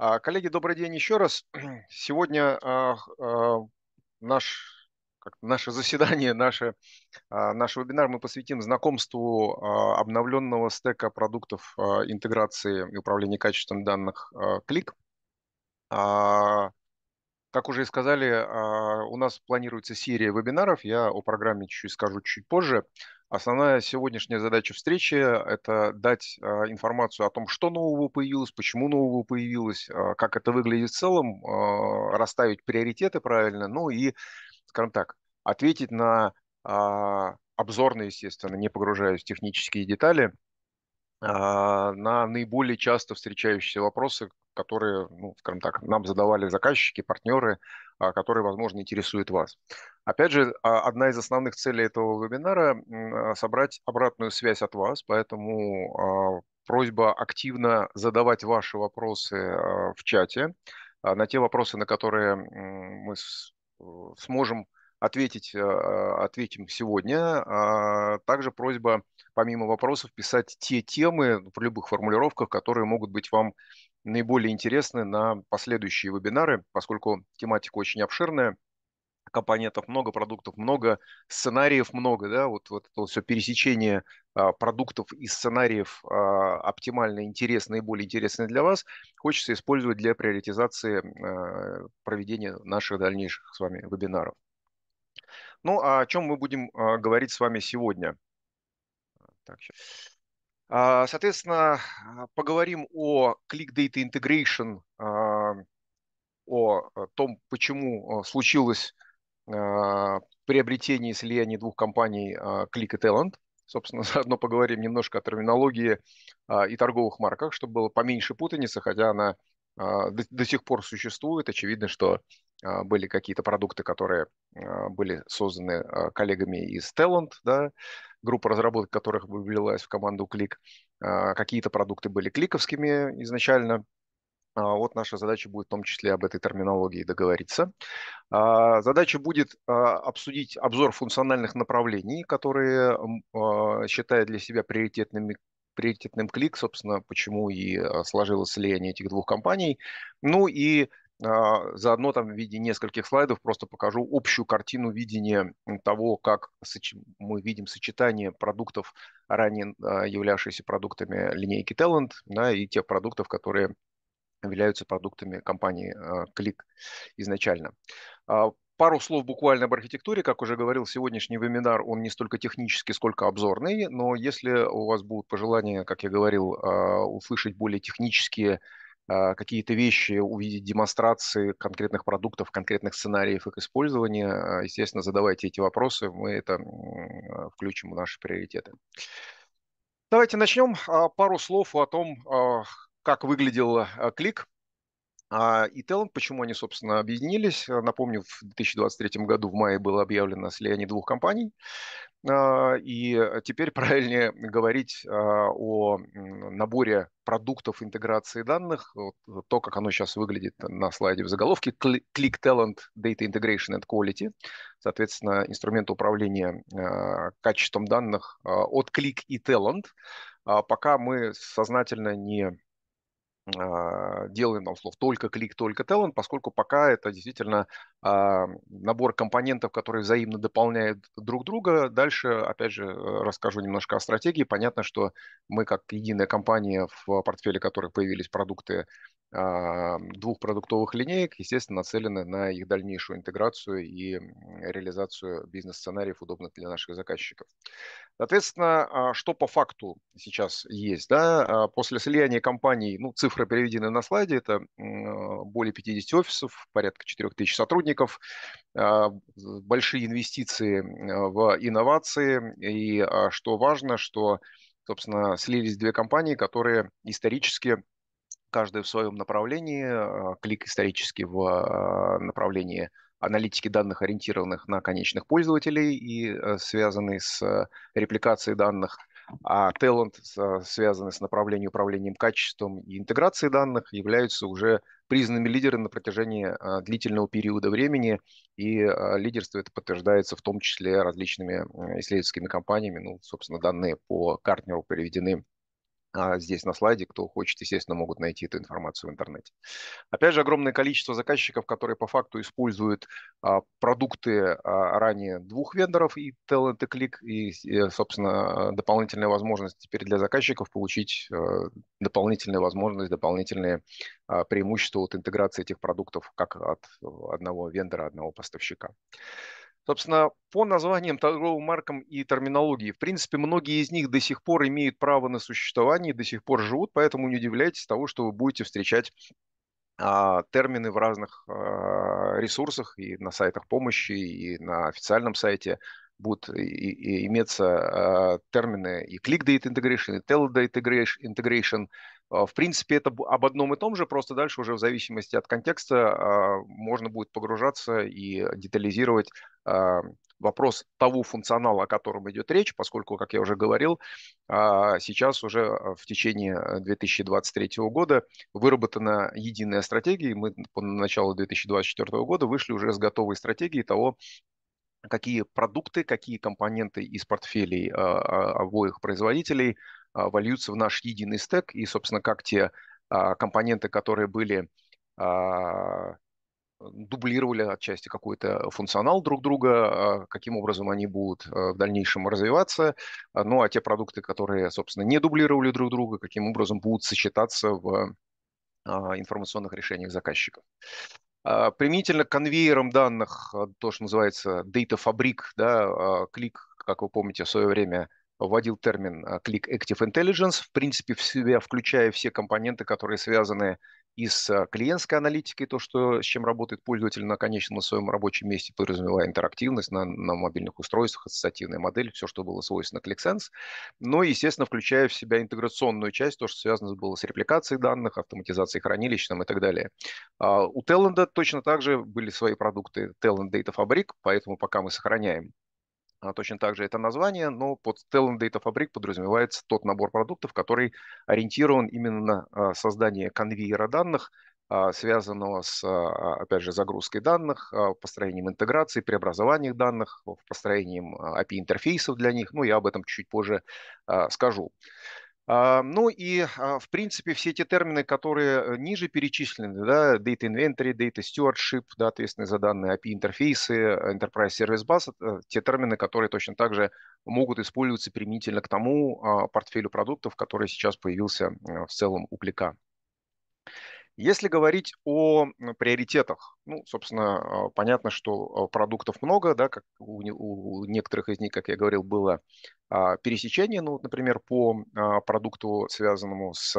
А, коллеги, добрый день еще раз. Сегодня а, а, наш, как, наше заседание, наше, наш вебинар мы посвятим знакомству обновленного стека продуктов интеграции и управления качеством данных Клик. Как уже и сказали, у нас планируется серия вебинаров. Я о программе чуть-чуть скажу чуть позже. Основная сегодняшняя задача встречи – это дать а, информацию о том, что нового появилось, почему нового появилось, а, как это выглядит в целом, а, расставить приоритеты правильно, ну и, скажем так, ответить на обзорные, естественно, не погружаясь в технические детали, на наиболее часто встречающиеся вопросы, которые, ну, скажем так, нам задавали заказчики, партнеры, а, которые, возможно, интересуют вас. Опять же, а, одна из основных целей этого вебинара – а, собрать обратную связь от вас, поэтому просьба активно задавать ваши вопросы в чате на те вопросы, на которые мы э, сможем ответить, ответим сегодня. Также просьба, помимо вопросов, писать те темы в любых формулировках, которые могут быть вам наиболее интересны на последующие вебинары, поскольку тематика очень обширная, компонентов много, продуктов много, сценариев много, да, вот, вот это все пересечение а, продуктов и сценариев а, оптимально интересно и более интересно для вас, хочется использовать для приоритизации а, проведения наших дальнейших с вами вебинаров. Ну, а о чем мы будем а, говорить с вами сегодня? Так, сейчас. А, соответственно, а, поговорим о Click Data Integration, а, о том, почему случилось приобретение и слияние двух компаний Click и Talent. Собственно, заодно поговорим немножко о терминологии и торговых марках, чтобы было поменьше путаницы, хотя она до, до сих пор существует. Очевидно, что а, были какие-то продукты, которые а, были созданы а, коллегами из Talent, да, группа разработок которых вывелась в команду Клик. Какие-то продукты были кликовскими изначально. Вот наша задача будет в том числе об этой терминологии договориться. Задача будет обсудить обзор функциональных направлений, которые считает для себя приоритетными приоритетным клик, собственно, почему и сложилось слияние этих двух компаний. Ну и а, заодно там в виде нескольких слайдов просто покажу общую картину видения того, как мы видим сочетание продуктов, ранее а, являвшихся продуктами линейки Talent, да, и тех продуктов, которые являются продуктами компании а, Click изначально. Пару слов буквально об архитектуре. Как уже говорил, сегодняшний вебинар, он не столько технический, сколько обзорный, но если у вас будут пожелания, как я говорил, услышать более технические а, какие-то вещи, увидеть демонстрации конкретных продуктов, конкретных сценариев их использования, а, естественно, задавайте эти вопросы, мы это а, включим в наши приоритеты. Давайте начнем. Пару слов о том, как выглядел клик и Talent, почему они, собственно, объединились. Напомню, в 2023 году в мае было объявлено слияние двух компаний. А, и э, теперь правильнее говорить а, о наборе продуктов интеграции данных. то, как оно сейчас выглядит на слайде в заголовке. Click Talent Data Integration and Quality. Соответственно, инструмент управления а, качеством данных от Click и Talent. Пока мы сознательно не а, делаем там слов только клик, только talent, поскольку пока это действительно а, набор компонентов, которые взаимно дополняют друг друга. Дальше, опять же, э, расскажу немножко о стратегии. Понятно, что мы как единая компания, в портфеле в которой появились продукты а, двух продуктовых линеек, естественно, нацелены на их дальнейшую интеграцию и реализацию бизнес-сценариев, удобных для наших заказчиков. Соответственно, а, что по факту сейчас есть? Да? А, после слияния компаний, ну, цифры переведены на слайде, это более 50 офисов, порядка 4000 сотрудников, а, большие инвестиции в инновации. И что важно, что, собственно, слились две компании, которые исторически каждая в своем направлении, клик исторически в направлении аналитики данных, ориентированных на конечных пользователей и э, связанные с э, репликацией данных, а талант, э, связанный с направлением управлением качеством и интеграцией данных, являются уже признанными лидерами на протяжении длительного периода времени, и лидерство это подтверждается в том числе различными исследовательскими компаниями. Ну, собственно, данные по Картнеру переведены а, здесь на слайде. Кто хочет, естественно, могут найти эту информацию в интернете. Опять же, огромное количество заказчиков, которые по факту используют а, продукты а, ранее двух вендоров и Talent и Click, и, э, собственно, дополнительная возможность теперь для заказчиков получить дополнительную э, возможность, дополнительные преимущества от интеграции этих продуктов как от одного вендора, одного поставщика. Собственно, по названиям торговым маркам и терминологии, в принципе, многие из них до сих пор имеют право на существование, до сих пор живут, поэтому не удивляйтесь того, что вы будете встречать а, термины в разных а, ресурсах и на сайтах помощи, и на официальном сайте будут и, иметься а, термины и click date integration, и tell date integration, а, в принципе, это об одном и том же, просто дальше уже в зависимости от контекста а, можно будет погружаться и детализировать а, вопрос того функционала, о котором идет речь, поскольку, как я уже говорил, сейчас уже в течение 2023 э, года выработана единая стратегия, и мы по началу 2024 года вышли уже с готовой стратегией того, какие продукты, какие компоненты из портфелей обоих производителей – а, вольются в наш единый стек, и, собственно, как те а, компоненты, которые были а, дублировали отчасти какой-то функционал друг друга, каким образом они будут в дальнейшем развиваться, ну а те продукты, которые, собственно, не дублировали друг друга, каким образом будут сочетаться в информационных решениях заказчиков. Применительно к конвейерам данных, то, что называется Data Fabric, да, клик, как вы помните, в свое время вводил термин а, Click Active Intelligence, в принципе, в себя включая все компоненты, которые связаны и с а, клиентской аналитикой, то, что, с чем работает пользователь на конечном своем рабочем месте, подразумевая интерактивность на, на мобильных устройствах, ассоциативная модель, все, что было свойственно ClickSense, но, естественно, включая в себя интеграционную часть, то, что связано было с репликацией данных, автоматизацией хранилищ и так далее. А, у Telland точно так же были свои продукты Telland Data Fabric, поэтому пока мы сохраняем а, точно так же это название, но под Talent Data Fabric подразумевается тот набор продуктов, который ориентирован именно на а, создание конвейера данных, а, связанного с, опять же, загрузкой данных, построением интеграции, преобразованием данных, построением API-интерфейсов для них. Ну, я об этом чуть позже скажу. А, ну и, а, в принципе, все те термины, которые э, ниже перечислены, да, data inventory, data stewardship, да, ответственность за данные API-интерфейсы, э, enterprise service bus, э, те термины, которые точно так же могут использоваться применительно к тому а, портфелю продуктов, который сейчас появился в целом у Клика. Если говорить о приоритетах, ну, собственно, а, понятно, что а, продуктов много, да, как у, некоторых из них, как я говорил, было а, пересечение, ну, например, по а, продукту, связанному с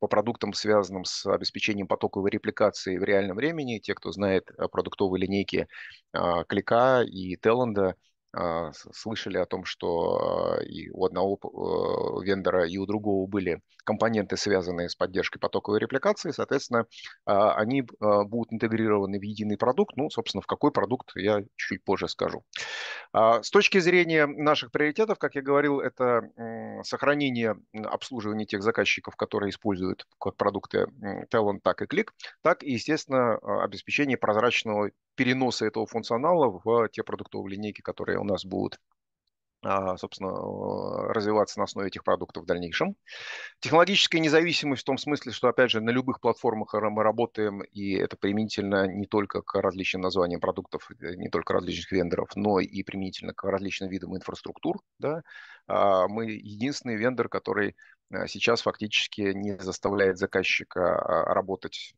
по продуктам, связанным с обеспечением потоковой репликации в реальном времени. Те, кто знает продуктовые линейки а, Клика и Телланда, а, слышали о том, что а, и у одного а, вендора и у другого были компоненты, связанные с поддержкой потоковой репликации, соответственно, они будут интегрированы в единый продукт, ну, собственно, в какой продукт я чуть позже скажу. А, с точки зрения наших приоритетов, как я говорил, это сохранение обслуживания тех заказчиков, которые используют как продукты Talent, так и Клик, так и, естественно, а, обеспечение прозрачного переноса этого функционала в те продуктовые линейки, которые у нас будут а, собственно, э, развиваться на основе этих продуктов в дальнейшем. Технологическая независимость в том смысле, что, опять же, на любых платформах мы работаем, и это применительно не только к различным названиям продуктов, э, не только различных вендоров, но и применительно к различным видам инфраструктур. Да? А, мы единственный вендор, который э, сейчас фактически не заставляет заказчика а, работать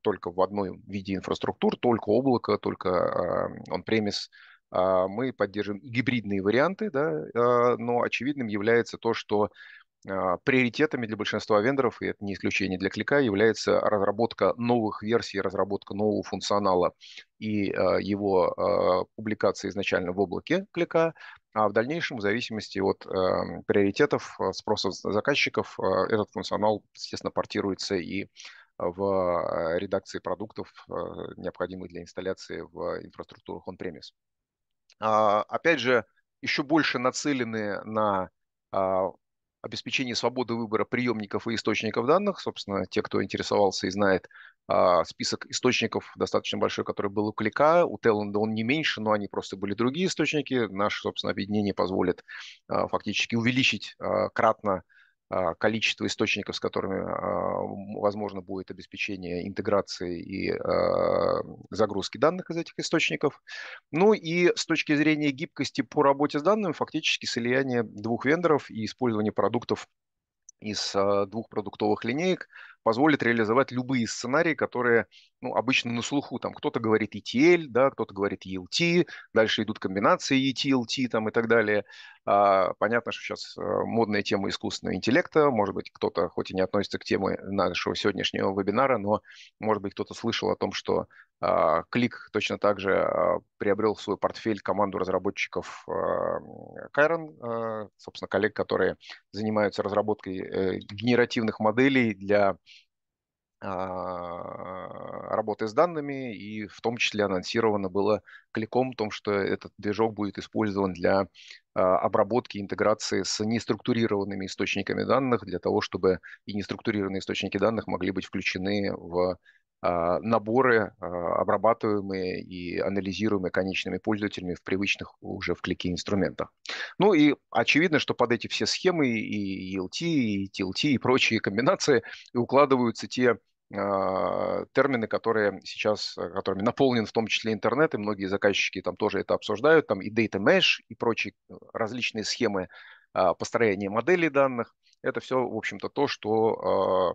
только в одном виде инфраструктур, только облако, только он-премис, а, мы поддерживаем гибридные варианты, да, а, но очевидным является то, что а, приоритетами для большинства вендоров, и это не исключение для клика, является разработка новых версий, разработка нового функционала и его публикация изначально в облаке клика, а в дальнейшем, в зависимости от эм, приоритетов, э, спроса заказчиков, э, этот функционал, естественно, портируется и в э, редакции продуктов, необходимых для инсталляции в инфраструктурах on-premise. А, опять же, еще больше нацелены на а, обеспечение свободы выбора приемников и источников данных. Собственно, те, кто интересовался и знает а, список источников достаточно большой, который был у Клика. У Телланда он не меньше, но они просто были другие источники. Наше, собственно, объединение позволит фактически увеличить кратно а, количество источников, с которыми а, возможно будет обеспечение интеграции и а, загрузки данных из этих источников. Ну и с точки зрения гибкости по работе с данными, фактически слияние двух вендоров и использование продуктов из двух продуктовых линеек позволит реализовать любые сценарии, которые ну, обычно на слуху. Там кто-то говорит ETL, да, кто-то говорит ELT, дальше идут комбинации ETLT там, и так далее. А, понятно, что сейчас э, модная тема искусственного интеллекта. Может быть, кто-то, хоть и не относится к теме нашего сегодняшнего вебинара, но, может быть, кто-то слышал о том, что Клик а, точно так же а, приобрел в свой портфель команду разработчиков Кайрон, э, э, собственно, коллег, которые занимаются разработкой генеративных моделей для работы с данными, и в том числе анонсировано было кликом в том, что этот движок будет использован для а, обработки, интеграции с неструктурированными источниками данных, для того, чтобы и неструктурированные источники данных могли быть включены в а, наборы, а, обрабатываемые и анализируемые конечными пользователями в привычных уже в клике инструментах. Ну и очевидно, что под эти все схемы и ELT, и TLT, и прочие комбинации укладываются те а, термины, которые сейчас, э, которыми наполнен в том числе интернет, и многие заказчики там тоже это обсуждают, там и data mesh, и прочие э, различные схемы а, построения моделей данных. Это все, в общем-то, то, что а,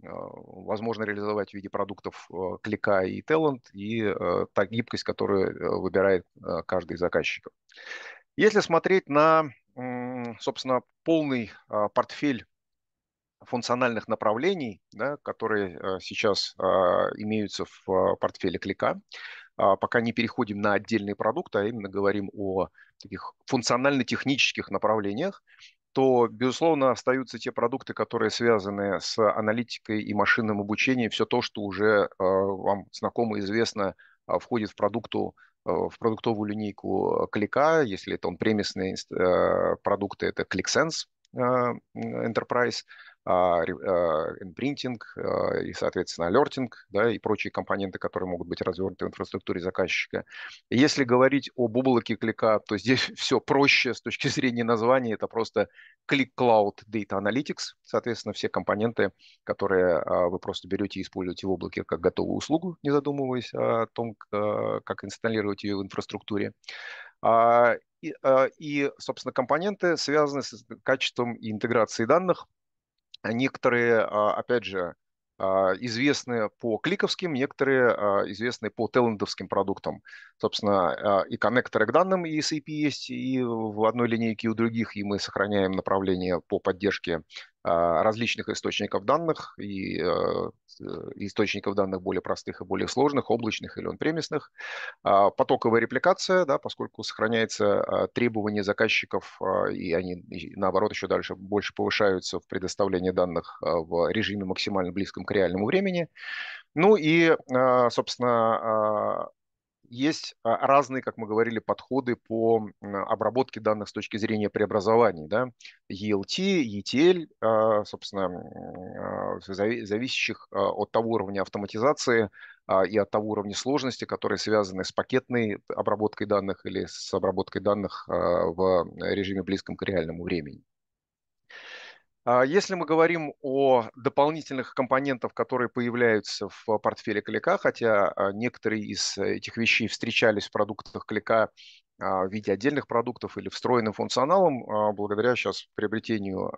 возможно реализовать в виде продуктов э, клика и талант, и та гибкость, которую выбирает каждый из заказчиков. Если смотреть на, собственно, полный портфель функциональных направлений, да, которые э, сейчас а, имеются в а, портфеле Клика. А, пока не переходим на отдельные продукты, а именно говорим о таких функционально-технических направлениях, то, безусловно, остаются те продукты, которые связаны с аналитикой и машинным обучением, все то, что уже э, вам знакомо и известно, входит в продукту э, в продуктовую линейку Клика, если это он премисные продукты, это ClickSense Enterprise – а, а, инпринтинг а, и, соответственно, алертинг да, и прочие компоненты, которые могут быть развернуты в инфраструктуре заказчика. Если говорить об облаке клика, то здесь все проще с точки зрения названия. Это просто Click Cloud Data Analytics. Соответственно, все компоненты, которые вы просто берете и используете в облаке как готовую услугу, не задумываясь о том, как инсталлировать ее в инфраструктуре. И, и, собственно, компоненты связаны с качеством и интеграцией данных, а некоторые, а, опять же, а, известны по кликовским, некоторые известны по телендовским продуктам. Собственно, и коннекторы к данным и SAP есть и в одной линейке, и у других, и мы сохраняем направление по поддержке различных источников данных и Э, источников данных более простых и более сложных, облачных или он премисных. А, потоковая репликация, да, поскольку сохраняется а, требование заказчиков, а, и они, наоборот, еще дальше больше повышаются в предоставлении данных в режиме максимально близком к реальному времени. Ну и, собственно, есть а, разные, как мы говорили, подходы по обработке данных с точки зрения преобразований. Да? ELT, ETL, а, собственно, а, зависящих от того уровня автоматизации и от того уровня сложности, которые связаны с пакетной обработкой данных или с обработкой данных в режиме близком к реальному времени. А, если мы говорим о дополнительных компонентах, которые появляются в портфеле Клика, хотя а, некоторые из этих вещей встречались в продуктах Клика а, в виде отдельных продуктов или встроенным функционалом, благодаря сейчас приобретению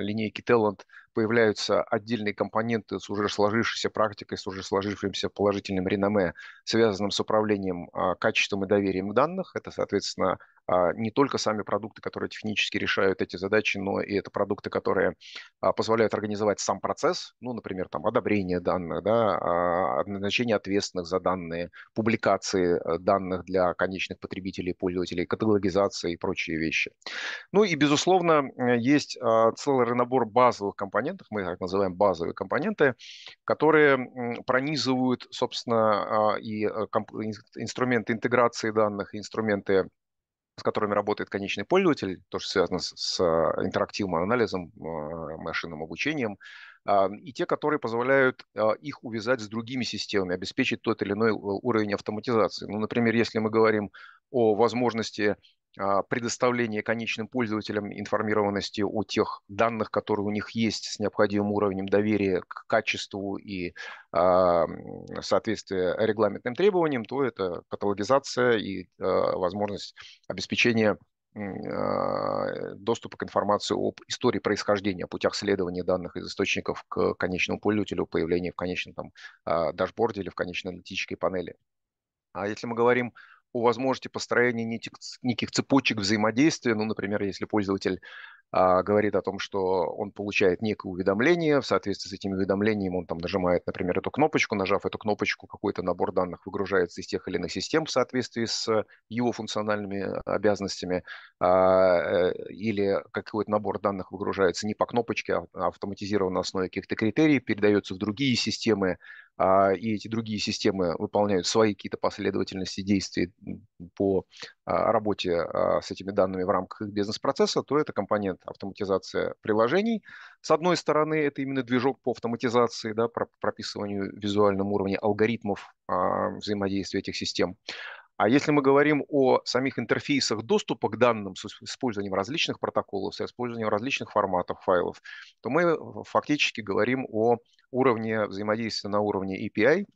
линейки Talent появляются отдельные компоненты с уже сложившейся практикой, с уже сложившимся положительным реноме, связанным с управлением качеством и доверием данных. Это, соответственно, а, не только сами продукты, которые технически решают эти задачи, но и это продукты, которые а, позволяют организовать сам процесс, ну, например, там, одобрение данных, да, а, назначение ответственных за данные, публикации э, данных для конечных потребителей, пользователей, каталогизация и прочие вещи. Ну и, безусловно, э, есть целый набор базовых компонентов, мы так называем базовые компоненты, которые пронизывают, собственно, и э, инструменты интеграции данных, инструменты с которыми работает конечный пользователь, то, что связано с, с э, интерактивным анализом, э, машинным обучением, а, и те, которые позволяют а, их увязать с другими системами, обеспечить тот или иной э, уровень автоматизации. Ну, например, если мы говорим о возможности а, предоставление конечным пользователям информированности о тех данных, которые у них есть с необходимым уровнем доверия к качеству и э, соответствия регламентным требованиям, то это каталогизация и а, возможность обеспечения доступа к информации об истории происхождения, о путях следования данных из источников к конечному пользователю, появлению в конечном там, дашборде или в конечной аналитической панели. А если мы говорим о возможности построения неких, цепочек взаимодействия. Ну, например, если пользователь а, говорит о том, что он получает некое уведомление, в соответствии с этим уведомлением он там нажимает, например, эту кнопочку, нажав эту кнопочку, какой-то набор данных выгружается из тех или иных систем в соответствии с его функциональными обязанностями, а, э, или какой-то набор данных выгружается не по кнопочке, а, а автоматизированно на основе каких-то критерий, передается в другие системы, а, и эти другие системы выполняют свои какие-то последовательности действий по а, работе а, с этими данными в рамках их бизнес-процесса, то это компонент автоматизация приложений. С одной стороны, это именно движок по автоматизации, да, прописыванию в визуальном уровне алгоритмов взаимодействия этих систем. А если мы говорим о самих интерфейсах доступа к данным с использованием различных протоколов, с использованием различных форматов файлов, то мы э, фактически говорим о уровне взаимодействия на уровне API,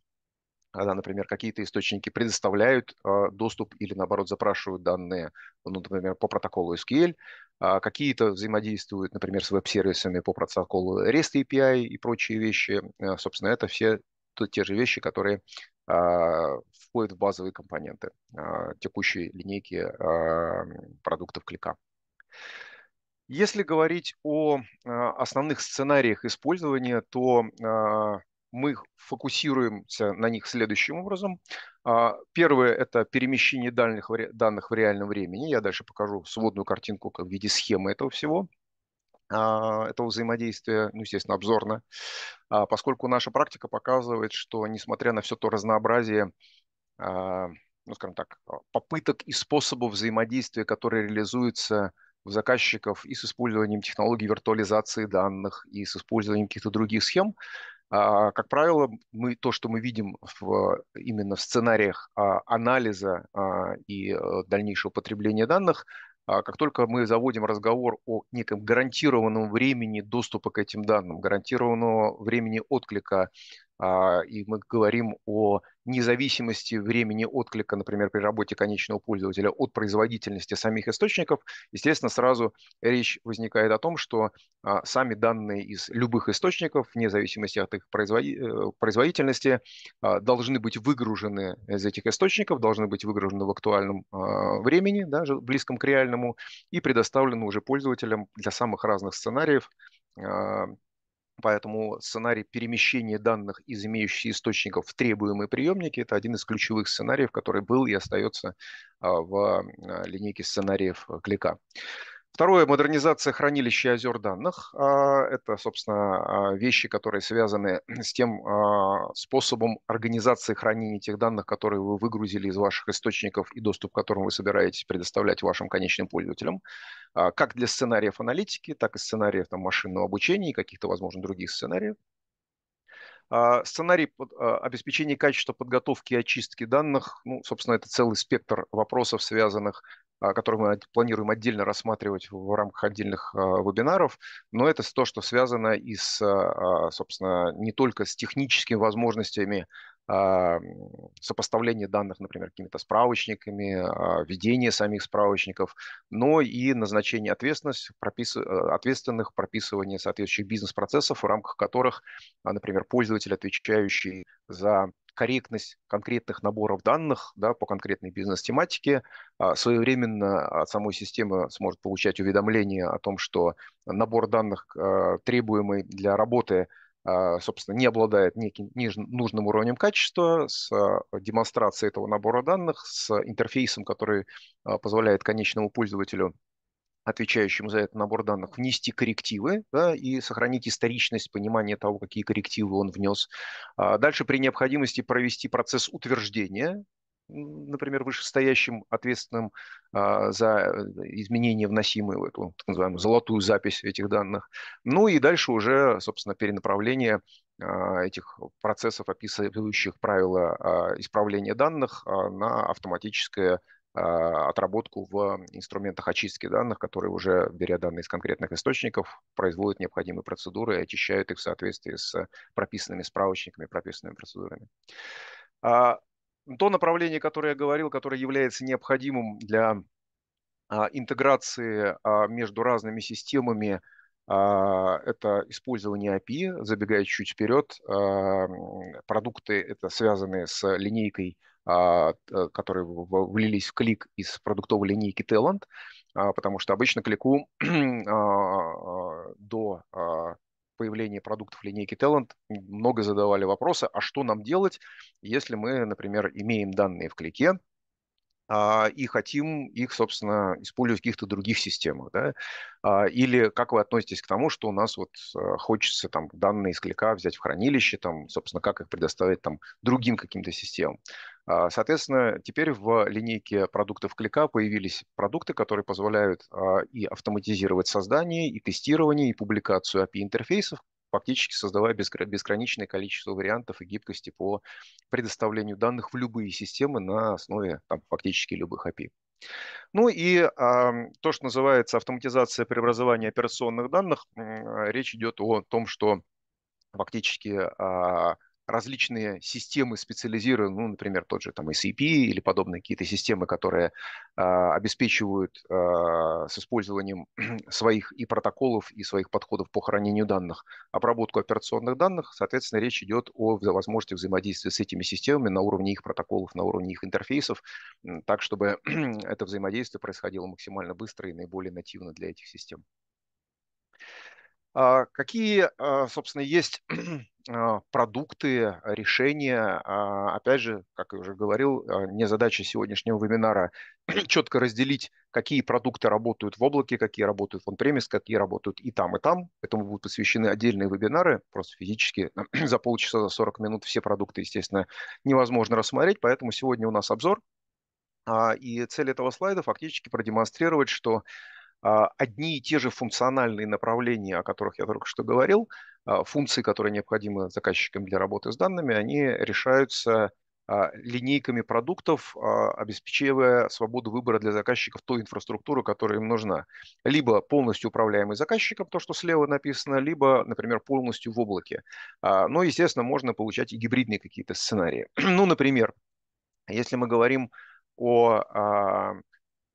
когда, а, например, какие-то источники предоставляют а, доступ или, наоборот, запрашивают данные, ну, например, по протоколу SQL, а какие-то взаимодействуют, например, с веб-сервисами по протоколу REST API и прочие вещи. Собственно, это все те же вещи, которые а, входит в базовые компоненты а, текущей линейки а, продуктов клика. Если говорить о основных сценариях использования, то мы фокусируемся на них следующим образом. Первое – это перемещение данных, в реальном времени. Я дальше покажу сводную картинку в виде схемы этого всего – а, этого взаимодействия, ну, естественно, обзорно, а, поскольку наша практика показывает, что, несмотря на все то разнообразие, а, ну, скажем так, попыток и способов взаимодействия, которые реализуются у заказчиков и с использованием технологий виртуализации данных, и с использованием каких-то других схем, как правило, мы, то, что мы видим в, именно в сценариях анализа и э, дальнейшего потребления данных, а как только мы заводим разговор о неком гарантированном времени доступа к этим данным, гарантированного времени отклика а, и мы говорим о независимости времени отклика, например, при работе конечного пользователя от производительности самих источников, естественно, сразу речь возникает о том, что а, сами данные из любых источников, вне зависимости от их э, производительности, а, должны быть выгружены из этих источников, должны быть выгружены в актуальном времени, даже близком к реальному, и предоставлены уже пользователям для самых разных сценариев Поэтому сценарий перемещения данных из имеющихся источников в требуемые приемники – это один из ключевых сценариев, который был и остается а, в а, линейке сценариев э, Клика. Второе, модернизация хранилища озер данных. А, это, собственно, а, вещи, которые связаны с тем а, способом организации хранения тех данных, которые вы выгрузили из ваших источников и доступ к которым вы собираетесь предоставлять вашим конечным пользователям. Как для сценариев аналитики, так и сценариев там, машинного обучения и каких-то, возможно, других сценариев. Сценарий обеспечения качества подготовки и очистки данных, ну, собственно, это целый спектр вопросов, связанных с которые мы планируем отдельно рассматривать в рамках отдельных а, вебинаров, но это то, что связано и с, а, собственно, не только с техническими возможностями а, сопоставления данных, например, какими-то справочниками, ведение самих справочников, но и назначение ответственности, пропис... ответственных, прописывание соответствующих бизнес-процессов, в рамках которых, например, пользователь, отвечающий за корректность конкретных наборов данных да, по конкретной бизнес-тематике. А, своевременно от самой системы сможет получать уведомление о том, что набор данных, а, требуемый для работы, а, собственно, не обладает неким нужным уровнем качества, с демонстрацией этого набора данных, с интерфейсом, который позволяет конечному пользователю отвечающему за этот набор данных, внести коррективы да, и сохранить историчность понимания того, какие коррективы он внес. А дальше при необходимости провести процесс утверждения например, вышестоящим, ответственным а, за э, изменения, вносимые в эту так называемую золотую запись этих данных. Ну и дальше уже, собственно, перенаправление а, этих процессов, описывающих правила исправления данных, на автоматическое а, отработку в инструментах очистки данных, которые уже, беря данные из конкретных источников, производят необходимые процедуры и очищают их в соответствии с прописанными справочниками, прописанными процедурами. А, то направление, которое я говорил, которое является необходимым для а, интеграции между разными системами, это использование API, забегая чуть вперед, продукты это связанные с линейкой а, которые влились в клик из продуктовой линейки Talent, а, потому что обычно клику а, до появления продуктов линейки Talent много задавали вопросы, а что нам делать, если мы, например, имеем данные в клике, а, и хотим их, собственно, использовать в каких-то других системах. Да? А, или как вы относитесь к тому, что у нас вот а, хочется там данные из клика взять в хранилище, там, собственно, как их предоставить там другим каким-то системам. Соответственно, теперь в линейке продуктов клика появились продукты, которые позволяют и автоматизировать создание, и тестирование, и публикацию API-интерфейсов, фактически создавая бесконечное количество вариантов и гибкости по предоставлению данных в любые системы на основе там, фактически любых API. Ну и а, то, что называется автоматизация преобразования операционных данных, речь идет о том, что фактически а, различные системы специализированные, ну, например, тот же там SAP или подобные какие-то системы, которые э, обеспечивают э, с использованием своих и протоколов, и своих подходов по хранению данных, обработку операционных данных, соответственно, речь идет о возможности взаимодействия с этими системами на уровне их протоколов, на уровне их интерфейсов, так, чтобы это взаимодействие происходило максимально быстро и наиболее нативно для этих систем. А какие, а, собственно, есть а, продукты, решения, опять же, как я уже говорил, не задача сегодняшнего вебинара четко разделить, какие продукты работают в облаке, какие работают в on-premise, какие работают и там, и там. Этому будут посвящены отдельные вебинары, просто физически за полчаса, за 40 минут все продукты, естественно, невозможно рассмотреть, поэтому сегодня у нас обзор. И цель этого слайда фактически продемонстрировать, что а, одни и те же функциональные направления, о которых я только что говорил, а, функции, которые необходимы заказчикам для работы с данными, они решаются а, линейками продуктов, обеспечивая свободу выбора для заказчиков той инфраструктуры, которая им нужна. Либо полностью управляемый заказчиком, то, что слева написано, либо, например, полностью в облаке. Но, естественно, можно получать и гибридные какие-то сценарии. Ну, например, если мы говорим о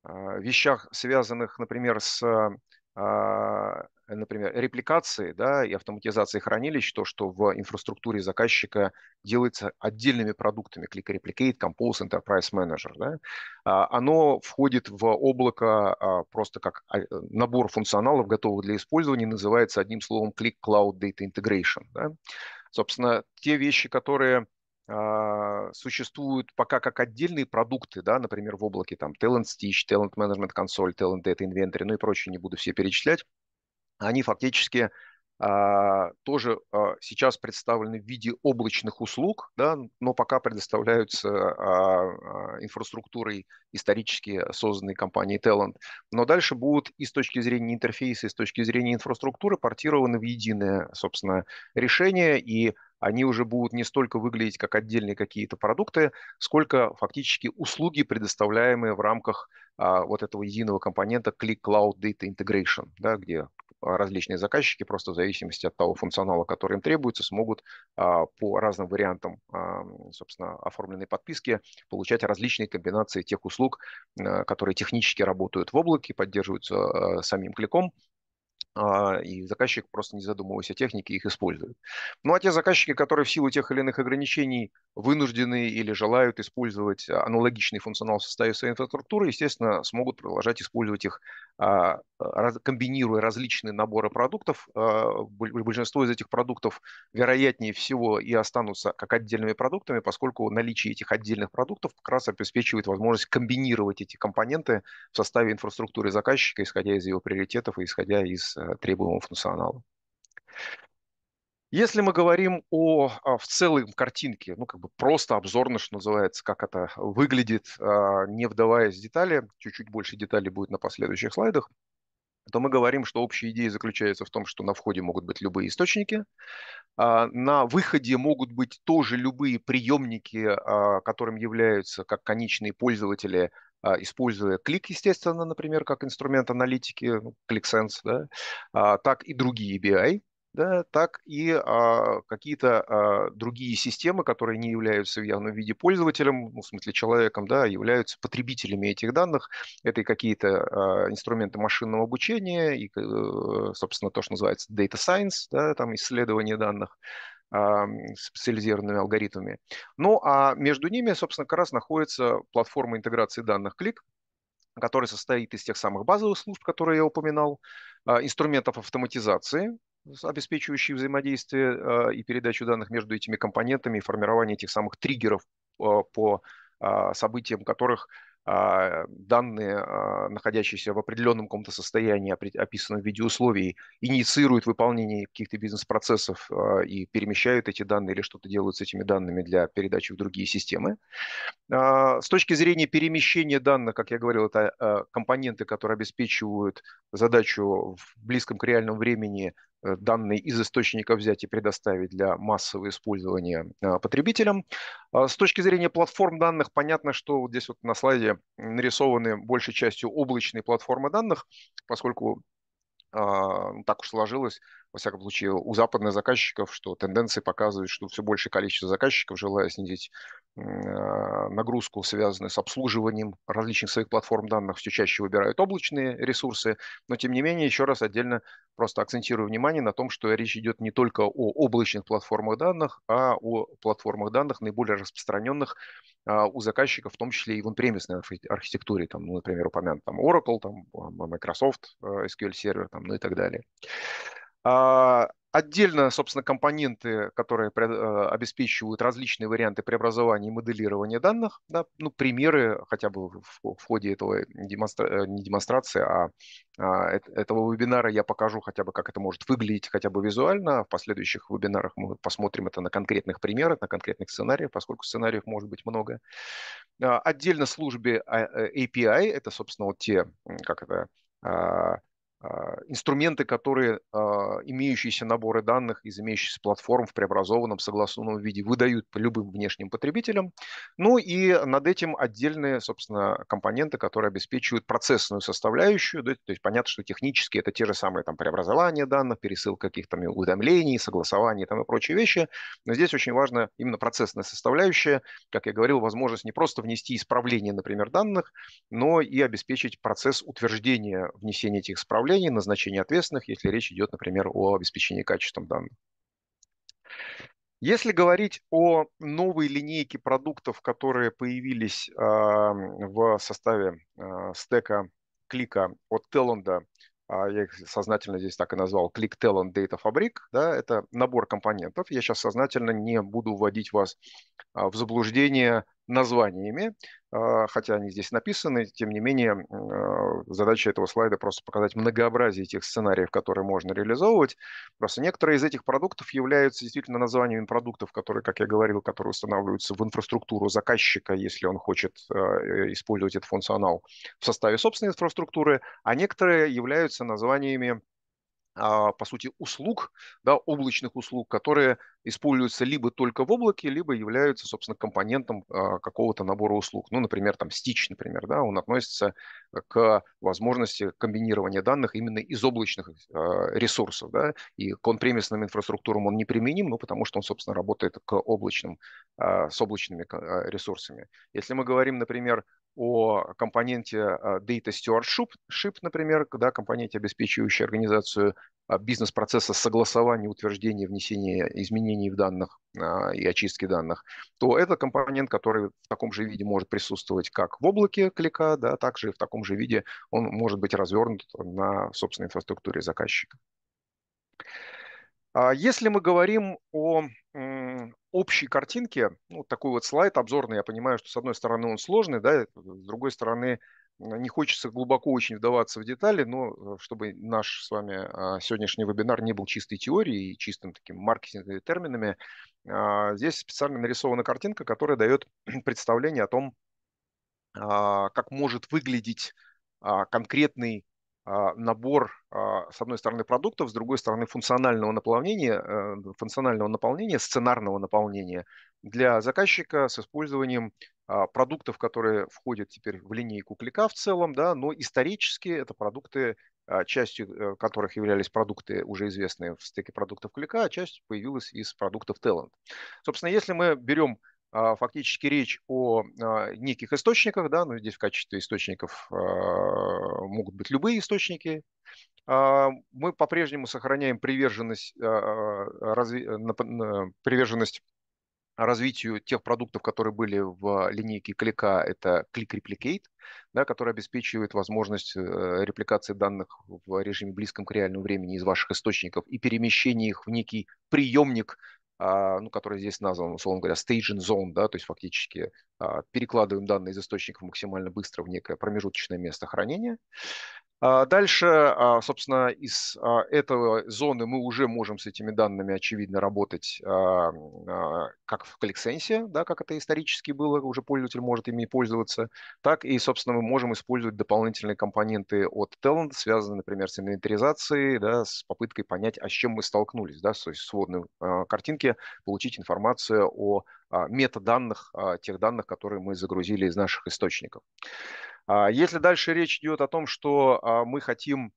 а, вещах, связанных, например, с а, например, репликации да, и автоматизации хранилищ, то, что в инфраструктуре заказчика делается отдельными продуктами, Click Replicate, Compose, Enterprise Manager, да, а, оно входит в облако просто как набор функционалов, готовых для использования, называется одним словом Click Cloud Data Integration. Да. Собственно, те вещи, которые а, существуют пока как отдельные продукты, да, например, в облаке там Talent Stitch, Talent Management Console, Talent Data Inventory, ну и прочее, не буду все перечислять, они фактически а, тоже а, сейчас представлены в виде облачных услуг, да, но пока предоставляются инфраструктурой исторически созданной компанией Talent. Но дальше будут и с точки зрения интерфейса, и с точки зрения инфраструктуры портированы в единое, собственно, решение, и они уже будут не столько выглядеть как отдельные какие-то продукты, сколько фактически услуги, предоставляемые в рамках а, вот этого единого компонента Click Cloud Data Integration, да, где различные заказчики просто в зависимости от того функционала, который им требуется, смогут а, по разным вариантам, а, собственно, оформленной подписки получать различные комбинации тех услуг, а, которые технически работают в облаке, поддерживаются а, самим кликом, а, и заказчик просто не задумываясь о технике их использует. Ну а те заказчики, которые в силу тех или иных ограничений вынуждены или желают использовать аналогичный функционал в составе своей инфраструктуры, естественно, смогут продолжать использовать их, а, комбинируя различные наборы продуктов. А, большинство из этих продуктов, вероятнее всего, и останутся как отдельными продуктами, поскольку наличие этих отдельных продуктов как раз обеспечивает возможность комбинировать эти компоненты в составе инфраструктуры заказчика, исходя из его приоритетов и исходя из э, Э, требуемого функционала. Если мы говорим о а, в целом картинке, ну как бы просто обзорно, что называется, как это выглядит, а, не вдаваясь в детали, чуть-чуть больше деталей будет на последующих слайдах, то мы говорим, что общая идея заключается в том, что на входе могут быть любые источники, а, на выходе могут быть тоже любые приемники, которым являются как конечные пользователи, а, используя клик, естественно, например, как инструмент аналитики, ну, ClickSense, а, да, так и другие BI, да, так и какие-то а, другие системы, которые не являются в явном виде пользователем, ну, в смысле человеком, да, являются потребителями этих данных. Это и какие-то инструменты машинного обучения, и, э, собственно, то, что называется data science, да, там исследование данных, специализированными алгоритмами. Ну а между ними, собственно, как раз находится платформа интеграции данных клик, который состоит из тех самых базовых служб, которые я упоминал, а, инструментов автоматизации, обеспечивающие взаимодействие а, и передачу данных между этими компонентами и формирование этих самых триггеров а, по событиям, которых а, данные, а, находящиеся в определенном каком-то состоянии, описанном в виде условий, инициируют выполнение каких-то бизнес-процессов а, и перемещают эти данные или что-то делают с этими данными для передачи в другие системы. С точки зрения перемещения данных, как я говорил, это компоненты, которые обеспечивают задачу в близком к реальному времени Э, данные из источника взять и предоставить для массового использования а, потребителям. А, с точки зрения платформ данных, понятно, что вот здесь вот на слайде нарисованы большей частью облачные платформы данных, поскольку а, так уж сложилось, во всяком случае, у западных заказчиков, что тенденции показывают, что все большее количество заказчиков, желая снизить а, нагрузку, связанную с обслуживанием различных своих платформ данных, все чаще выбирают облачные ресурсы. Но, тем не менее, еще раз отдельно просто акцентирую внимание на том, что речь идет не только о облачных платформах данных, а о платформах данных, наиболее распространенных а, у заказчиков, в том числе и в инпремисной архитектуре, там, ну, например, упомянут там Oracle, там, Microsoft э, SQL Server, там, ну и так далее. А, отдельно, собственно, компоненты, которые э, обеспечивают различные варианты преобразования и моделирования данных, да, ну, примеры хотя бы в, ходе этого демонстра... Э, не демонстрации, а, а этого вебинара я покажу хотя бы, как это может выглядеть хотя бы визуально. В последующих вебинарах мы посмотрим это на конкретных примерах, на конкретных сценариях, поскольку сценариев может быть много. А, отдельно службе э, API, это, собственно, вот те, как это, а, инструменты, которые а, имеющиеся наборы данных из имеющихся платформ в преобразованном согласованном виде выдают по любым внешним потребителям. Ну и над этим отдельные, собственно, компоненты, которые обеспечивают процессную составляющую. Да, то есть понятно, что технически это те же самые там, преобразования данных, пересыл каких-то уведомлений, согласование там, и прочие вещи. Но здесь очень важно именно процессная составляющая, как я говорил, возможность не просто внести исправление, например, данных, но и обеспечить процесс утверждения внесения этих исправлений управлении, назначении ответственных, если речь идет, например, о обеспечении качеством данных. Если говорить о новой линейке продуктов, которые появились а, в составе а, стека клика от Телланда, я их сознательно здесь так и назвал, Click Talent Data Fabric, да, это набор компонентов. Я сейчас сознательно не буду вводить вас а, в заблуждение названиями, а, хотя они здесь написаны, тем не менее а, задача этого слайда просто показать многообразие этих сценариев, которые можно реализовывать. Просто некоторые из этих продуктов являются действительно названиями продуктов, которые, как я говорил, которые устанавливаются в инфраструктуру заказчика, если он хочет а, э, использовать этот функционал в составе собственной инфраструктуры, а некоторые являются названиями а, по сути, услуг, да, облачных услуг, которые используются либо только в облаке, либо являются, собственно, компонентом а, какого-то набора услуг. Ну, например, там Stitch, например, да, он относится к возможности комбинирования данных именно из облачных а, ресурсов, да, и к премисным инфраструктурам он неприменим, ну, потому что он, собственно, работает к облачным, с облачными ресурсами. Если мы говорим, например, о компоненте а, Data Stewardship, например, да, компоненте, обеспечивающей организацию а, бизнес-процесса согласования, утверждения, внесения изменений в данных а, и очистки данных, то это компонент, который в таком же виде может присутствовать как в облаке клика, да, также в таком же виде он может быть развернут на собственной инфраструктуре заказчика. А Если мы говорим о общей картинке ну, такой вот слайд обзорный, я понимаю, что с одной стороны он сложный, да, с другой стороны не хочется глубоко очень вдаваться в детали, но э, чтобы наш с вами а, сегодняшний вебинар не был чистой теорией и чистым таким маркетинговыми терминами, а, здесь специально нарисована картинка, которая дает представление о том, а, как может выглядеть конкретный а, набор, а, с одной стороны, продуктов, с другой стороны, функционального наполнения, э, функционального наполнения, сценарного наполнения для заказчика с использованием а, продуктов, которые входят теперь в линейку клика в целом, да, но исторически это продукты, частью э, которых являлись продукты, уже известные в стеке продуктов клика, а часть появилась из продуктов Talent. Собственно, если мы берем а, фактически речь о а, неких источниках, да, но ну, здесь в качестве источников а, могут быть любые источники. Мы по-прежнему сохраняем приверженность, разви... Э, приверженность развитию тех продуктов, которые были в линейке клика, это Click Replicate, да, который обеспечивает возможность э, репликации данных в режиме близком к реальному времени из ваших источников и перемещения их в некий приемник, а, ну, который здесь назван, условно говоря, staging zone, да, то есть фактически а, перекладываем данные из источников максимально быстро в некое промежуточное место хранения. А, дальше, а, собственно, из этого зоны мы уже можем с этими данными, очевидно, работать как в коллексенсе, да, как это исторически было, уже пользователь может ими пользоваться, так и, собственно, мы можем использовать дополнительные компоненты от Talent, связанные, например, с инвентаризацией, да, с попыткой понять, а с чем мы столкнулись, да, то есть в сводной картинке получить информацию о а, метаданных, а, тех данных, которые мы загрузили из наших источников. А, если дальше речь идет о том, что мы хотим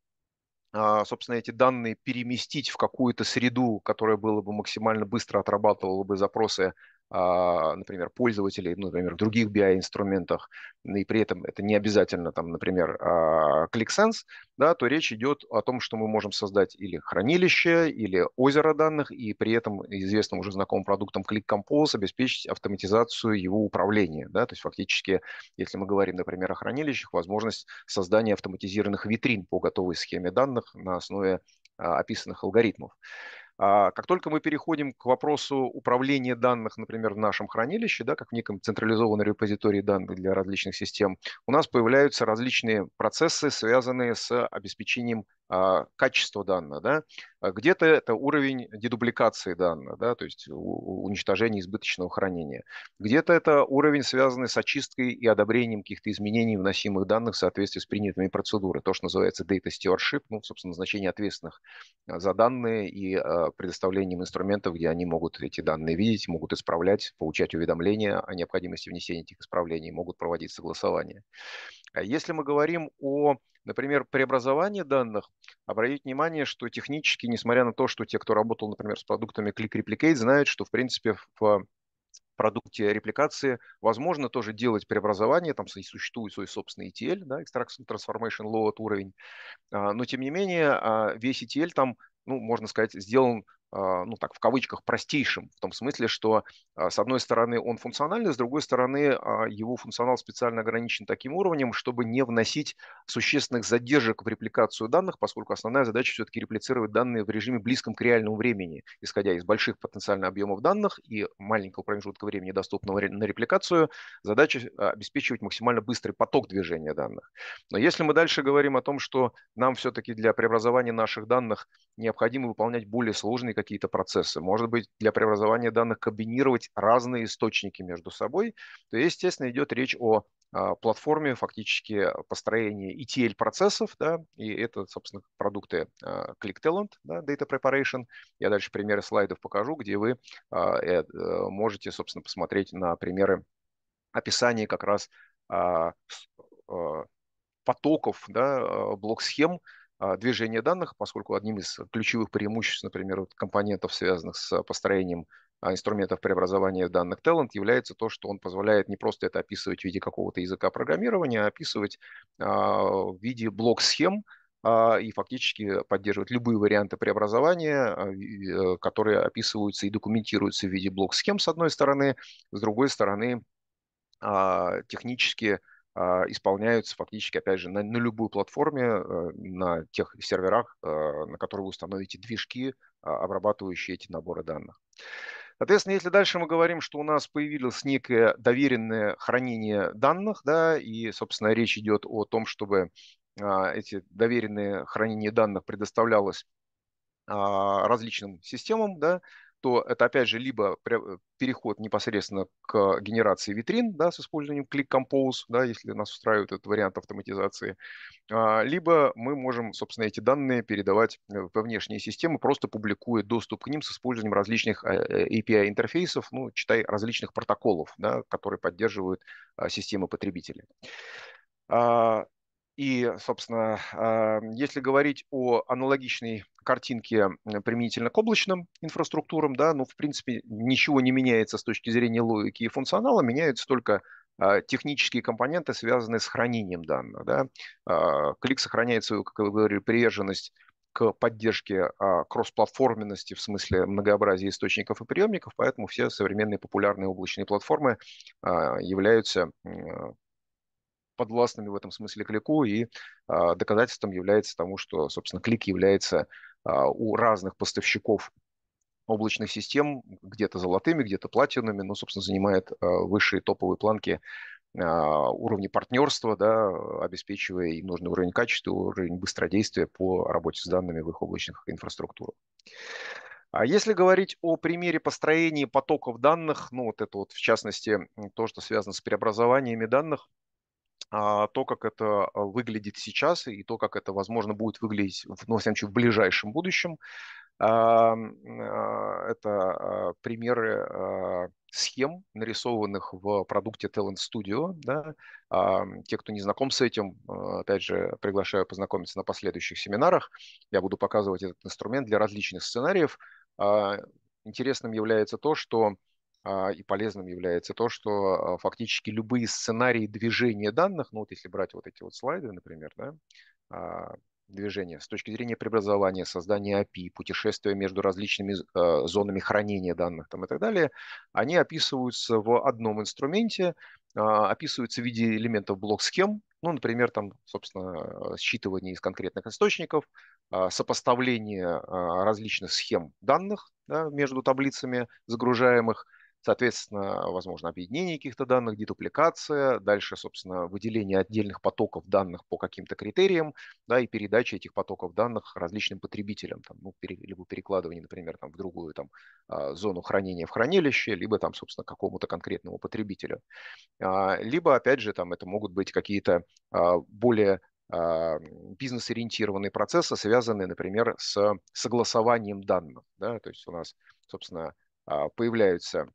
собственно, эти данные переместить в какую-то среду, которая была бы максимально быстро отрабатывала бы запросы а, например, пользователей, ну, например, в других BI-инструментах, ну, и при этом это не обязательно, там, например, а, ClickSense, да, то речь идет о том, что мы можем создать или хранилище, или озеро данных, и при этом известным уже знакомым продуктом Click Compose обеспечить автоматизацию его управления. Да, то есть фактически, если мы говорим, например, о хранилищах, возможность создания автоматизированных витрин по готовой схеме данных на основе а, описанных алгоритмов. А, как только мы переходим к вопросу управления данных, например, в нашем хранилище, да, как в неком централизованной репозитории данных для различных систем, у нас появляются различные процессы, связанные с обеспечением а, качество данных, да, а где-то это уровень дедубликации данных, да, то есть уничтожение избыточного хранения, где-то это уровень, связанный с очисткой и одобрением каких-то изменений вносимых данных в соответствии с принятыми процедурами, то, что называется data stewardship, ну, собственно, назначение ответственных а, за данные и предоставлением инструментов, где они могут эти данные видеть, могут исправлять, получать уведомления о необходимости внесения этих исправлений, могут проводить согласование. Если мы говорим о Например, преобразование данных. Обратите внимание, что технически, несмотря на то, что те, кто работал, например, с продуктами Click Replicate, знают, что, в принципе, в продукте репликации возможно тоже делать преобразование, там существует свой собственный ETL, да, Extraction Transformation Load уровень, а, но тем не менее а, весь ETL там, ну, можно сказать, сделан а, ну так, в кавычках, простейшим, в том смысле, что а, с одной стороны он функциональный, с другой стороны а, его функционал специально ограничен таким уровнем, чтобы не вносить существенных задержек в репликацию данных, поскольку основная задача все-таки реплицировать данные в режиме близком к реальному времени, исходя из больших потенциально объемов данных и маленького промежутка времени, доступного на репликацию, задача обеспечивать максимально быстрый поток движения данных. Но если мы дальше говорим о том, что нам все-таки для преобразования наших данных необходимо выполнять более сложные какие-то процессы, может быть, для преобразования данных комбинировать разные источники между собой, то, естественно, идет речь о а, платформе фактически построение ETL процессов, да, и это, собственно, продукты а, ClickTalent, да, Data Preparation. Я дальше примеры слайдов покажу, где вы а, э, э, можете, собственно, посмотреть на примеры описания как раз потоков, да, блок-схем, а, движение данных, поскольку одним из ключевых преимуществ, например, компонентов, связанных с а, построением а, инструментов преобразования данных Talent, является то, что он позволяет не просто это описывать в виде какого-то языка программирования, а описывать в виде блок-схем, и фактически поддерживать любые варианты преобразования, э, которые описываются и документируются в виде блок-схем, с одной стороны, с другой стороны, технически а, исполняются фактически, опять же, на, на любой платформе, э, на тех серверах, э, на которые вы установите движки, а, обрабатывающие эти наборы данных. Соответственно, если дальше мы говорим, что у нас появилось некое доверенное хранение данных, да, и, собственно, речь идет о том, чтобы а, эти доверенные хранения данных предоставлялось различным системам, да, то это, опять же, либо переход непосредственно к генерации витрин да, с использованием Click Compose, да, если нас устраивает этот вариант автоматизации, а, либо мы можем, собственно, эти данные передавать э, во внешние системы, просто публикуя доступ к ним с использованием различных э, э, API-интерфейсов, ну, читай, различных протоколов, да, которые поддерживают а, системы потребителей. А, и, собственно, а, если говорить о аналогичной картинке применительно к облачным инфраструктурам, да, ну, в принципе, ничего не меняется с точки зрения логики и функционала, меняются только а, технические компоненты, связанные с хранением данных. Да. А, клик сохраняет свою, как вы говорили, приверженность к поддержке кроссплатформенности в смысле многообразия источников и приемников, поэтому все современные популярные облачные платформы являются подвластными в этом смысле клику, и а, доказательством является тому, что, собственно, клик является а, у разных поставщиков облачных систем, где-то золотыми, где-то платинами, но, собственно, занимает а, высшие топовые планки уровни партнерства, да, обеспечивая им нужный уровень качества, уровень быстродействия по работе с данными в их облачных инфраструктурах. А если говорить о примере построения потоков данных, ну вот это вот в частности то, что связано с преобразованиями данных, а, то, как это а, выглядит сейчас и то, как это, возможно, будет выглядеть, ну, во всяком случае, в ближайшем будущем, а, это примеры схем, нарисованных в продукте Talent Studio. Да? Те, кто не знаком с этим, опять же, приглашаю познакомиться на последующих семинарах. Я буду показывать этот инструмент для различных сценариев. Интересным является то, что а, и полезным является то, что а, фактически любые сценарии движения данных, ну вот если брать вот эти вот слайды, например, да, а, движения с точки зрения преобразования, создания API, путешествия между различными зонами хранения данных там, и так далее, они описываются в одном инструменте, описываются в виде элементов блок-схем, ну, например, там, собственно, считывание из конкретных источников, сопоставление различных схем данных да, между таблицами загружаемых – соответственно, возможно, объединение каких-то данных, дедупликация, дальше, собственно, выделение отдельных потоков данных по каким-то критериям, да, и передача этих потоков данных различным потребителям, там, ну, пере, либо перекладывание, например, там, в другую там, а, зону хранения в хранилище, либо там, собственно, какому-то конкретному потребителю. А, либо, опять же, там это могут быть какие-то а, более бизнес-ориентированные процессы, связанные, например, с согласованием данных. Да? То есть у нас, собственно, появляются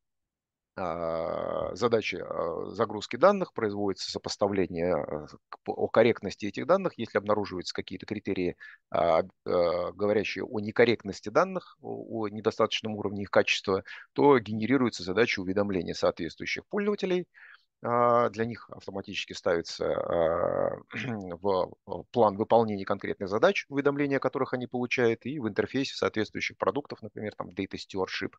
а, задачи а, загрузки данных, производится сопоставление а, о корректности этих данных. Если обнаруживаются какие-то критерии, говорящие о некорректности данных, о недостаточном уровне их качества, то генерируется задача уведомления соответствующих пользователей – а, для них автоматически ставится а, в план выполнения конкретных задач, уведомления которых они получают, и в интерфейсе соответствующих продуктов, например, там Data Stewardship,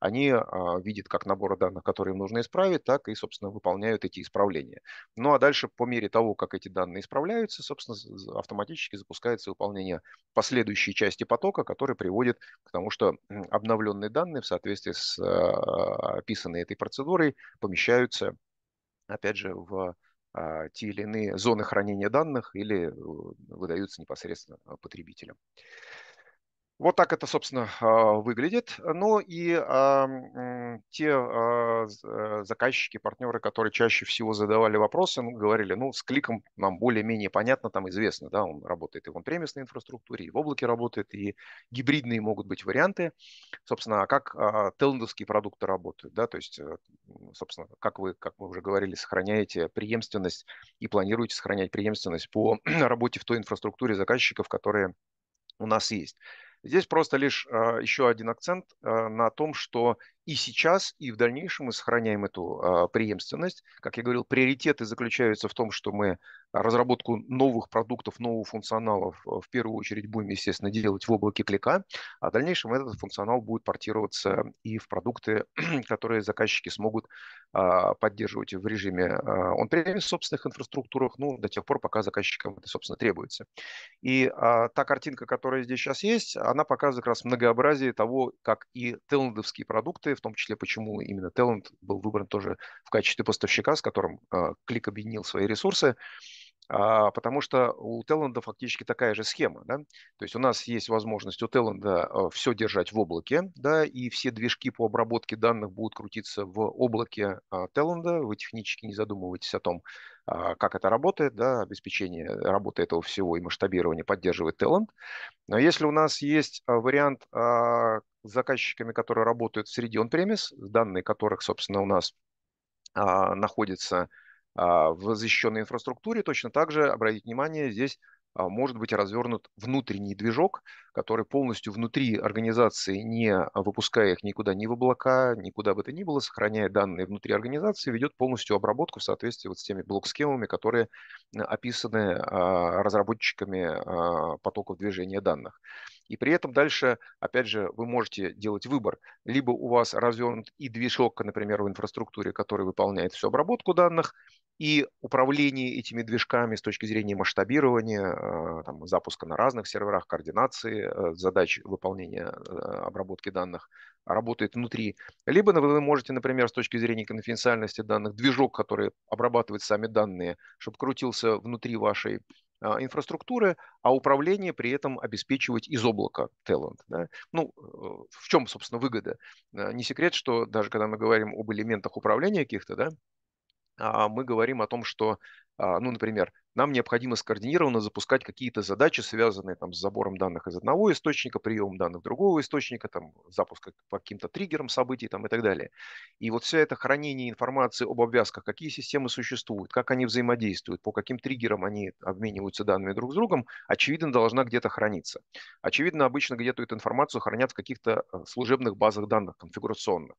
они а, видят как наборы данных, которые им нужно исправить, так и, собственно, выполняют эти исправления. Ну а дальше по мере того, как эти данные исправляются, собственно, автоматически запускается выполнение последующей части потока, который приводит к тому, что обновленные данные в соответствии с описанной этой процедурой помещаются опять же, в а, те или иные зоны хранения данных или э, выдаются непосредственно э, потребителям. Вот так это, собственно, а, выглядит. Ну и а, те а, э, заказчики, партнеры, которые чаще всего задавали вопросы, ну, говорили, ну, с кликом нам более-менее понятно, там известно, да, он работает и в on-премисной инфраструктуре, и в облаке работает, и гибридные могут быть варианты. Собственно, а как телндовские продукты работают, да, то есть, э, собственно, как вы, как мы уже говорили, сохраняете преемственность и планируете сохранять преемственность по работе в той инфраструктуре заказчиков, которые у нас есть. Здесь просто лишь э, еще один акцент э, на том, что и сейчас, и в дальнейшем мы сохраняем эту а, преемственность. Как я говорил, приоритеты заключаются в том, что мы разработку новых продуктов, нового функционала э, в первую очередь будем, естественно, делать в облаке клика, а в дальнейшем этот функционал будет портироваться и в продукты, которые заказчики смогут а, поддерживать в режиме а, он в собственных инфраструктурах, ну, до тех пор, пока заказчикам это, собственно, требуется. И а, та картинка, которая здесь сейчас есть, она показывает как раз многообразие того, как и теландовские продукты, в том числе, почему именно Talent был выбран тоже в качестве поставщика, с которым Клик а, объединил свои ресурсы а, потому что у Телланда фактически такая же схема. Да? То есть у нас есть возможность у Телланда все держать в облаке, да, и все движки по обработке данных будут крутиться в облаке Телланда. Вы технически не задумываетесь о том, а, как это работает, да, обеспечение э, работы этого всего и масштабирование поддерживает талант. Но если у нас есть а, вариант а, с заказчиками, которые работают в среде on данные которых, собственно, у нас находятся в защищенной инфраструктуре, точно так же, обратите внимание, здесь а, может быть развернут внутренний движок, который полностью внутри организации, не выпуская их никуда ни в облака, никуда бы то ни было, сохраняя данные внутри организации, ведет полностью обработку в соответствии вот с теми блок-схемами, которые э, описаны а, разработчиками а, потоков движения данных. И при этом дальше, опять же, вы можете делать выбор. Либо у вас развернут и движок, например, в инфраструктуре, который выполняет всю обработку данных, и управление этими движками с точки зрения масштабирования, э, там, запуска на разных серверах, координации э, задач выполнения э, обработки данных работает внутри. Либо вы можете, например, с точки зрения конфиденциальности данных, движок, который обрабатывает сами данные, чтобы крутился внутри вашей а, инфраструктуры, а управление при этом обеспечивать из облака Talent. Да? Ну, в чем, собственно, выгода? Не секрет, что даже когда мы говорим об элементах управления каких-то, да, а мы говорим о том, что, а, ну, например, нам необходимо скоординированно запускать какие-то задачи, связанные там, с забором данных из одного источника, приемом данных другого источника, там, запуск по каким-то триггерам событий там, и так далее. И вот все это хранение информации об обвязках, какие системы существуют, как они взаимодействуют, по каким триггерам они обмениваются данными друг с другом, очевидно, должна где-то храниться. Очевидно, обычно где-то эту информацию хранят в каких-то э, служебных базах данных конфигурационных.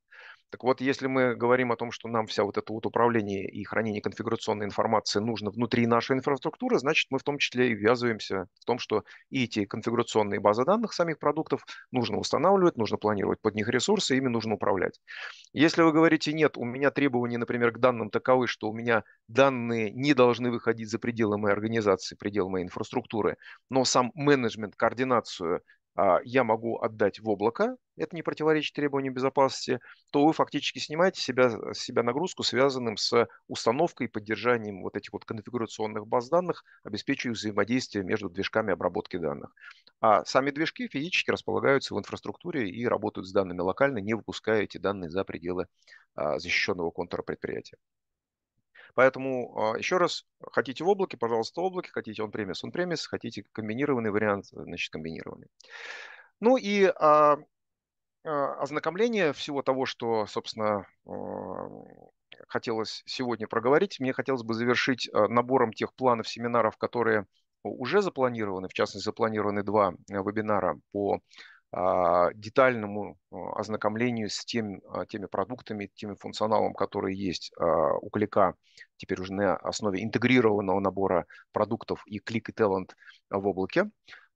Так вот, если мы говорим о том, что нам вся вот это вот управление и хранение конфигурационной информации нужно внутри нашей инфраструктуры, значит, мы в том числе и ввязываемся в том, что и эти конфигурационные базы данных самих продуктов нужно устанавливать, нужно планировать под них ресурсы, ими нужно управлять. Если вы говорите, нет, у меня требования, например, к данным таковы, что у меня данные не должны выходить за пределы моей организации, пределы моей инфраструктуры, но сам менеджмент, координацию, а, я могу отдать в облако, это не противоречит требованиям безопасности, то вы фактически снимаете себя, э, себя нагрузку, связанным с установкой и поддержанием вот этих вот конфигурационных баз данных, обеспечивая взаимодействие между движками обработки данных. А сами движки физически располагаются в инфраструктуре и работают с данными локально, не выпуская эти данные за пределы а, защищенного контура предприятия. Поэтому а, еще раз, хотите в облаке, пожалуйста, в облаке, хотите он премис, он премис, хотите комбинированный вариант, значит, комбинированный. Ну и а, а, ознакомление всего того, что, собственно, а, хотелось сегодня проговорить. Мне хотелось бы завершить а, набором тех планов семинаров, которые уже запланированы. В частности, запланированы два э, вебинара по а, детальному а, ознакомлению с тем, а, теми продуктами, теми функционалом, которые есть у Клика, теперь уже на основе интегрированного набора продуктов и клик и Talent в облаке.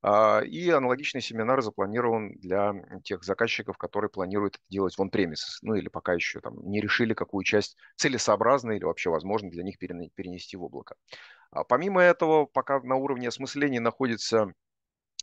И аналогичный семинар запланирован для тех заказчиков, которые планируют это делать в on-premises, ну или пока еще там не решили, какую часть целесообразно или вообще возможно для них перенести в облако. Помимо этого, пока на уровне осмысления находятся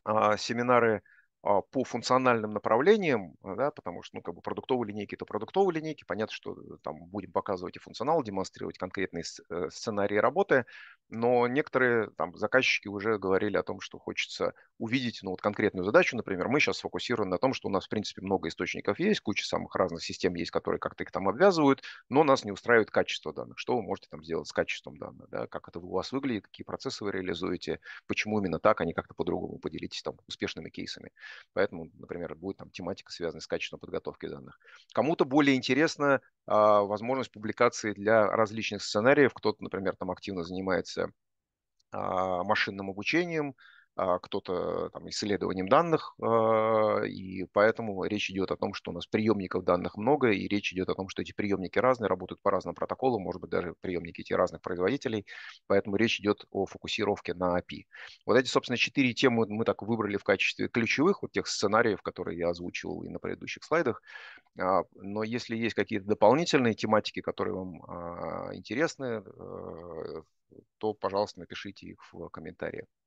семинары а, по функциональным направлениям, а, да, потому что, ну, как бы продуктовые линейки – это продуктовые линейки. Понятно, что э, там будем показывать и функционал, демонстрировать конкретные э, сценарии работы, но некоторые там заказчики уже говорили о том, что хочется увидеть, ну, вот конкретную задачу, например, мы сейчас сфокусированы на том, что у нас, в принципе, много источников есть, куча самых разных систем есть, которые как-то их там обвязывают, но нас не устраивает качество данных. Что вы можете там сделать с качеством данных, да, как это у вас выглядит, какие процессы вы реализуете, почему именно так, а как-то по-другому, поделитесь там успешными кейсами. Поэтому, например, будет там тематика, связанная с качеством подготовки данных. Кому-то более интересна а, возможность публикации для различных сценариев. Кто-то, например, там активно занимается а, машинным обучением, а, кто-то там, исследованием данных, а, и поэтому речь идет о том, что у нас приемников данных много, и речь идет о том, что эти приемники разные, работают по разным протоколам, может быть, даже приемники этих разных производителей, поэтому речь идет о фокусировке на API. Вот эти, собственно, четыре темы мы так выбрали в качестве ключевых, вот тех сценариев, которые я озвучивал и на предыдущих слайдах, а, но если есть какие-то дополнительные тематики, которые вам интересны, э, то, пожалуйста, напишите их в комментариях.